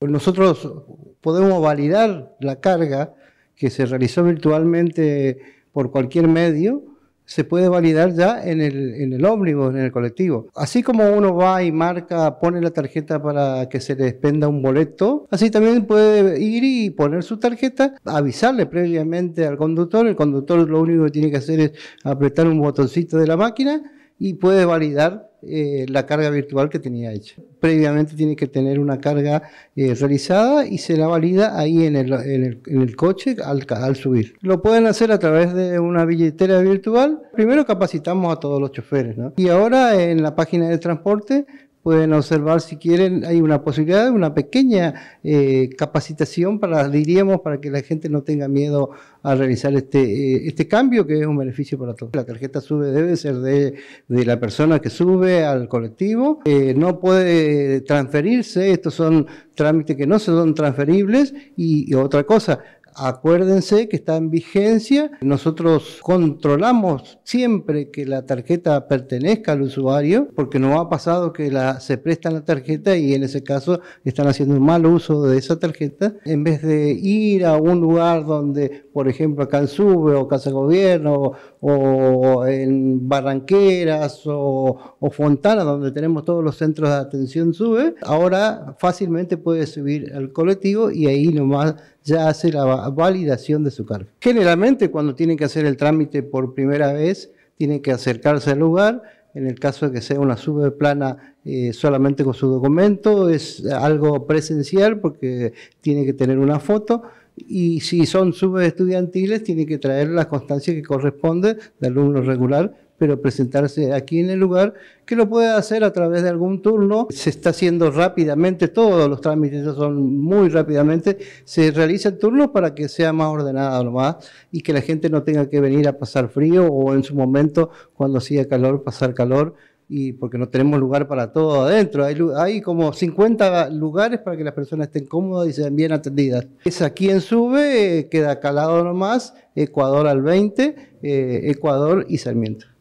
nosotros podemos validar la carga que se realizó virtualmente por cualquier medio, se puede validar ya en el, en el ómnibus, en el colectivo. Así como uno va y marca, pone la tarjeta para que se le expenda un boleto, así también puede ir y poner su tarjeta, avisarle previamente al conductor, el conductor lo único que tiene que hacer es apretar un botoncito de la máquina y puede validar eh, la carga virtual que tenía hecha. Previamente tiene que tener una carga eh, realizada y se la valida ahí en el, coche al, subir. Lo pueden hacer a través de una billetera virtual. Primero capacitamos a todos los choferes y ahora en la página de transporte pueden observar si quieren, hay una posibilidad una pequeña eh, capacitación para, diríamos, para que la gente no tenga miedo a realizar este, eh, este cambio que es un beneficio para todos. La tarjeta sube debe ser de, la persona que sube al colectivo, eh, no puede transferirse, estos son trámites que no son transferibles y otra cosa, Acuérdense que está en vigencia. Nosotros controlamos siempre que la tarjeta pertenezca al usuario, porque no ha pasado que la, se presta la tarjeta y en ese caso están haciendo un mal uso de esa tarjeta. En vez de ir a un lugar donde, por ejemplo, acá en Sube o Casa Gobierno o, en Barranqueras o, o Fontana, donde tenemos todos los centros de atención Sube, ahora fácilmente puede subir al colectivo y ahí nomás ya hace la validación de su cargo. Generalmente cuando tienen que hacer el trámite por primera vez, tienen que acercarse al lugar, en el caso de que sea una sube plana eh, solamente con su documento, es algo presencial porque tiene que tener una foto, y si son subestudiantiles tienen que traer la constancia que corresponde de alumno regular, pero presentarse aquí en el lugar, que lo puede hacer a través de algún turno. Se está haciendo rápidamente, todos los trámites son muy rápidamente, se el turno para que sea más ordenada nomás y que la gente no tenga que venir a pasar frío o en su momento, cuando hacía calor, pasar calor y porque no tenemos lugar para todo adentro. Hay, como 50 lugares para que las personas estén cómodas y sean bien atendidas. Es aquí en Sube, eh, queda Calado nomás, Ecuador al 20, eh, Ecuador y Sarmiento.